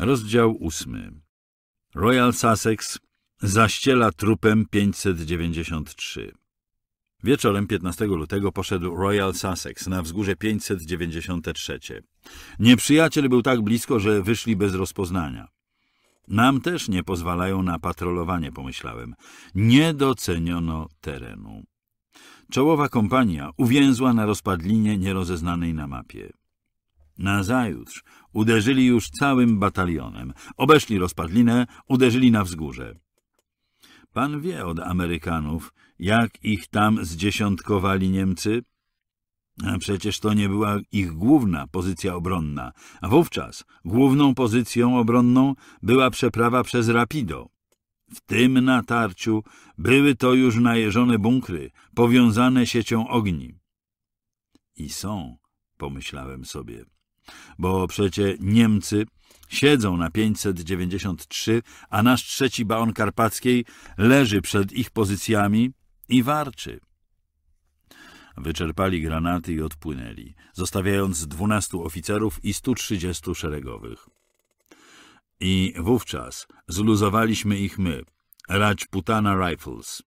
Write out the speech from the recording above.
Rozdział ósmy. Royal Sussex zaściela trupem 593. Wieczorem 15 lutego poszedł Royal Sussex na wzgórze 593. Nieprzyjaciel był tak blisko, że wyszli bez rozpoznania. Nam też nie pozwalają na patrolowanie, pomyślałem. Nie doceniono terenu. Czołowa kompania uwięzła na rozpadlinie nierozeznanej na mapie. Nazajutrz uderzyli już całym batalionem. Obeszli rozpadlinę, uderzyli na wzgórze. Pan wie od Amerykanów, jak ich tam zdziesiątkowali Niemcy. A przecież to nie była ich główna pozycja obronna, a wówczas główną pozycją obronną była przeprawa przez Rapido. W tym natarciu były to już najeżone bunkry, powiązane siecią ogni. I są, pomyślałem sobie. Bo przecie Niemcy siedzą na 593, a nasz trzeci baon karpackiej leży przed ich pozycjami i warczy. Wyczerpali granaty i odpłynęli, zostawiając 12 oficerów i 130 szeregowych. I wówczas zluzowaliśmy ich my, putana Rifles.